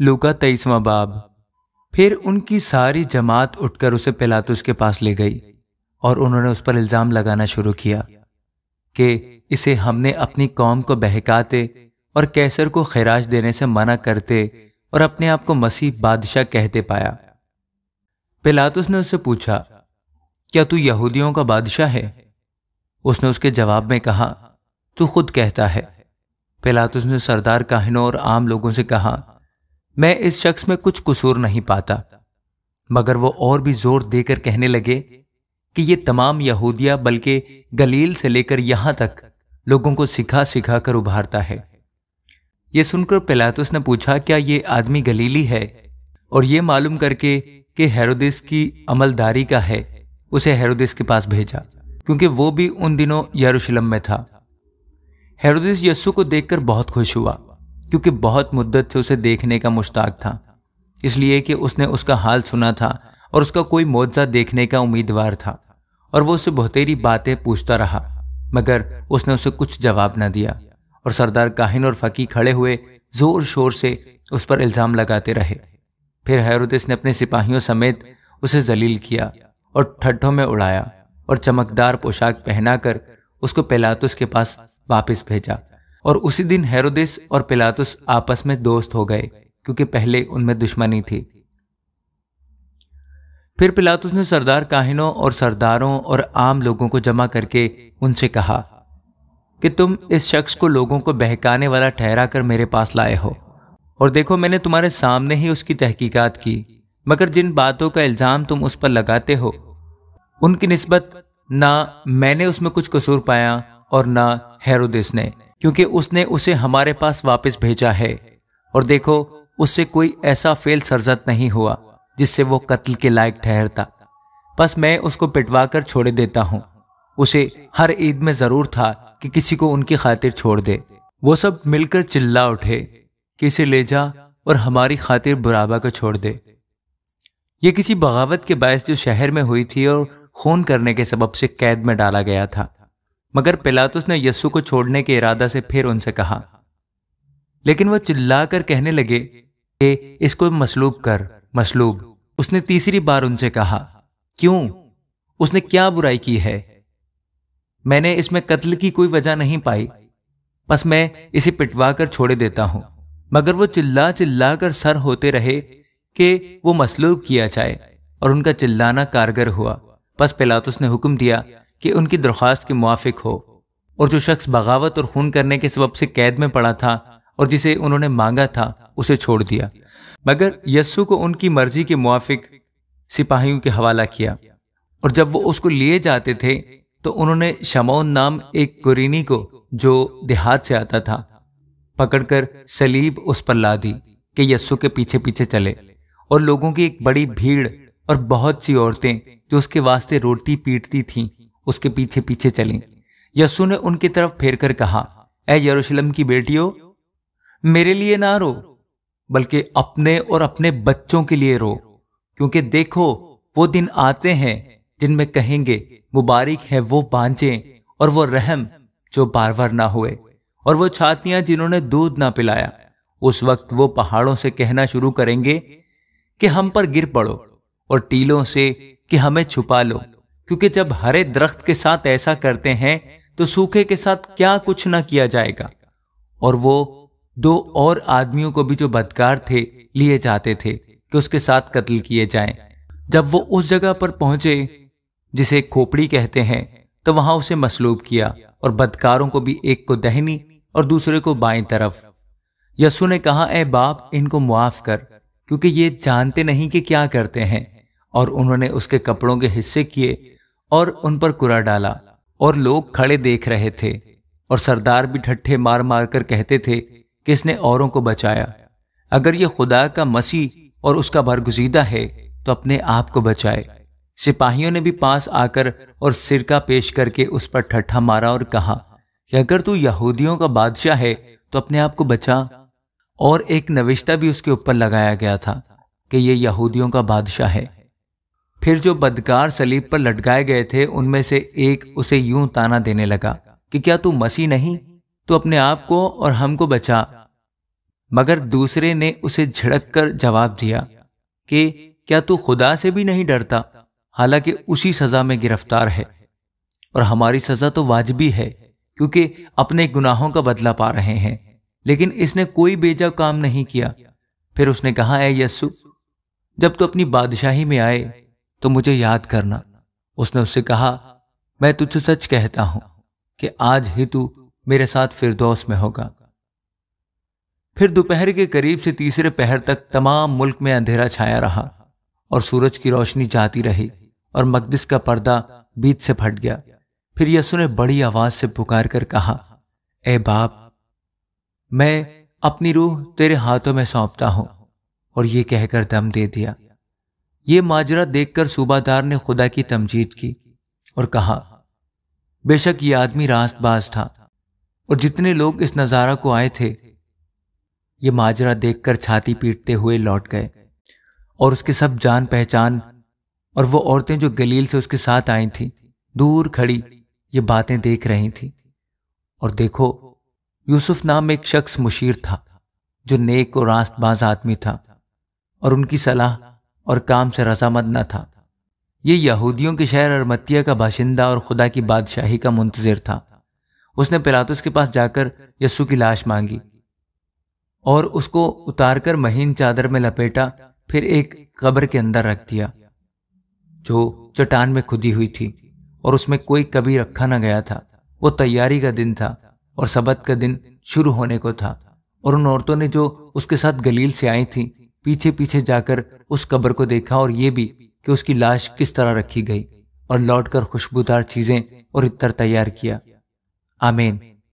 लूका तेईसवा बाब फिर उनकी सारी जमात उठकर उसे पिलातुस के पास ले गई और उन्होंने उस पर इल्जाम लगाना शुरू किया कि इसे हमने अपनी कौम को बहकाते और कैसर को खैराज देने से मना करते और अपने आप को मसीह बादशाह कहते पाया पिलातुस ने उससे पूछा क्या तू यहूदियों का बादशाह है उसने उसके जवाब में कहा तू खुद कहता है पिलातुस ने सरदार काहिनों और आम लोगों से कहा मैं इस शख्स में कुछ कसूर नहीं पाता मगर वो और भी जोर देकर कहने लगे कि ये तमाम यहूदिया बल्कि गलील से लेकर यहां तक लोगों को सिखा सिखा कर उभारता है यह सुनकर पिलातुस ने पूछा क्या ये आदमी गलीली है और ये मालूम करके कि हेरोदिस की अमलदारी का है उसे हेरोदिस के पास भेजा क्योंकि वो भी उन दिनों यरूशलम में था हेरोदिस यस्सु को देखकर बहुत खुश हुआ क्योंकि बहुत मुद्दत से उसे देखने का मुश्ताक था इसलिए कि उसने उसका हाल सुना था और उसका कोई मुआवजा देखने का उम्मीदवार था और वो उसे बहुतेरी बातें पूछता रहा मगर उसने उसे कुछ जवाब न दिया और सरदार काहिन और फकी खड़े हुए जोर शोर से उस पर इल्ज़ाम लगाते रहे फिर हैरुदिस ने अपने सिपाहियों समेत उसे जलील किया और ठट्ठों में उड़ाया और चमकदार पोशाक पहनाकर उसको पेलातुस के पास वापस भेजा और उसी दिन हेरोदिस और पिलातुस आपस में दोस्त हो गए क्योंकि पहले उनमें दुश्मनी थी फिर पिलातुस ने सरदार काहिनों और सरदारों और आम लोगों को जमा करके उनसे कहा कि तुम इस शख्स को लोगों को बहकाने वाला ठहरा कर मेरे पास लाए हो और देखो मैंने तुम्हारे सामने ही उसकी तहकीकात की मगर जिन बातों का इल्ज़ाम तुम उस पर लगाते हो उनकी नस्बत ना मैंने उसमें कुछ कसूर पाया और ना हेरोदिस ने क्योंकि उसने उसे हमारे पास वापस भेजा है और देखो उससे कोई ऐसा फेल सरजत नहीं हुआ जिससे वो कत्ल के लायक ठहरता बस मैं उसको पिटवा कर छोड़ देता हूँ उसे हर ईद में जरूर था कि किसी को उनकी खातिर छोड़ दे वो सब मिलकर चिल्ला उठे कि इसे ले जा और हमारी खातिर बुराबा को छोड़ दे ये किसी बगावत के बायस जो शहर में हुई थी और खून करने के सबब से कैद में डाला गया था मगर पिलातुस ने यस्सु को छोड़ने के इरादा से फिर उनसे कहा लेकिन वह चिल्लाकर कहने लगे कि इसको मसलूब कर मसलूब उसने तीसरी बार उनसे कहा क्यों उसने क्या बुराई की है मैंने इसमें कत्ल की कोई वजह नहीं पाई बस मैं इसे पिटवा कर छोड़ देता हूं मगर वो चिल्ला चिल्ला कर सर होते रहे कि वो मसलूब किया जाए और उनका चिल्लाना कारगर हुआ बस पिलातुस ने हुक्म दिया कि उनकी दरख्वास्त के मुआफिक हो और जो शख्स बगावत और खून करने के सबब से कैद में पड़ा था और जिसे उन्होंने मांगा था उसे छोड़ दिया मगर यस्सु को उनकी मर्जी के मुआफिक सिपाहियों के हवाला किया और जब वो उसको लिए जाते थे तो उन्होंने शमौन नाम एक कुरीनी को जो देहात से आता था पकड़कर सलीब उस पर ला दी कि यस्सु के पीछे पीछे चले और लोगों की एक बड़ी भीड़ और बहुत सी औरतें जो उसके वास्ते रोटी पीटती थीं उसके पीछे पीछे चली यसु ने उनकी तरफ फेर कर कहा ए यरूशलेम की बेटियों मेरे लिए ना रो बल्कि अपने और अपने बच्चों के लिए रो क्योंकि देखो वो दिन आते हैं जिनमें कहेंगे मुबारक है वो बांझे और वो रहम जो बार बार ना हुए और वो छातियां जिन्होंने दूध ना पिलाया उस वक्त वो पहाड़ों से कहना शुरू करेंगे कि हम पर गिर पड़ो और टीलों से कि हमें छुपा लो क्योंकि जब हरे दरख्त के साथ ऐसा करते हैं तो सूखे के साथ क्या कुछ ना किया जाएगा और वो दो और आदमियों को भी जो बदकार थे लिए जाते थे कि उसके साथ कत्ल किए जाएं। जब वो उस जगह पर पहुंचे जिसे खोपड़ी कहते हैं तो वहां उसे मसलूब किया और बदकारों को भी एक को दहनी और दूसरे को बाएं तरफ यसु ने कहा ए बाप इनको मुआफ कर क्योंकि ये जानते नहीं कि क्या करते हैं और उन्होंने उसके कपड़ों के हिस्से किए और उन पर कुरा डाला और लोग खड़े देख रहे थे और सरदार भी ठट्ठे मार मार कर कहते थे कि इसने औरों को बचाया अगर ये खुदा का मसीह और उसका भरगुजीदा है तो अपने आप को बचाए सिपाहियों ने भी पास आकर और सिरका पेश करके उस पर ठट्ठा मारा और कहा कि अगर तू यहूदियों का बादशाह है तो अपने आप को बचा और एक नविश्ता भी उसके ऊपर लगाया गया था कि ये यहूदियों का बादशाह है फिर जो बदकार सलीब पर लटकाए गए थे उनमें से एक उसे यूं ताना देने लगा कि क्या तू मसीह नहीं तो अपने आप को और हमको बचा मगर दूसरे ने उसे झिड़क कर जवाब दिया कि क्या तू खुदा से भी नहीं डरता हालांकि उसी सजा में गिरफ्तार है और हमारी सजा तो वाजबी है क्योंकि अपने गुनाहों का बदला पा रहे हैं लेकिन इसने कोई बेजा काम नहीं किया फिर उसने कहा है यस्सु जब तू तो अपनी बादशाही में आए तो मुझे याद करना उसने उससे कहा मैं तुझसे सच कहता हूं कि आज ही तू मेरे साथ फिरदौस में होगा फिर दोपहर के करीब से तीसरे पहर तक तमाम मुल्क में अंधेरा छाया रहा और सूरज की रोशनी जाती रही और मकदस का पर्दा बीच से फट गया फिर यसु ने बड़ी आवाज से पुकार कर कहा ए बाप मैं अपनी रूह तेरे हाथों में सौंपता हूं और ये कहकर दम दे दिया ये माजरा देखकर सूबादार ने खुदा की तमजीद की और कहा बेशक ये आदमी रास्तबाज था और जितने लोग इस नज़ारा को आए थे ये माजरा देखकर छाती पीटते हुए लौट गए और उसके सब जान पहचान और वो औरतें जो गलील से उसके साथ आई थी दूर खड़ी ये बातें देख रही थी और देखो यूसुफ नाम एक शख्स मुशीर था जो नेक और रास्तबाज आदमी था और उनकी सलाह और काम से रसामद न था ये यहूदियों के शहर अरमतिया का बाशिंदा और खुदा की बादशाही का मुंतजर था उसने पिलातुस के पास जाकर यस्सु की लाश मांगी और उसको उतारकर महीन चादर में लपेटा फिर एक कब्र के अंदर रख दिया जो चट्टान में खुदी हुई थी और उसमें कोई कभी रखा ना गया था वो तैयारी का दिन था और सबत का दिन शुरू होने को था और उन औरतों ने जो उसके साथ गलील से आई थी पीछे पीछे जाकर उस कब्र को देखा और ये भी कि उसकी लाश किस तरह रखी गई और लौटकर खुशबूदार चीजें और इतर तैयार किया आमीन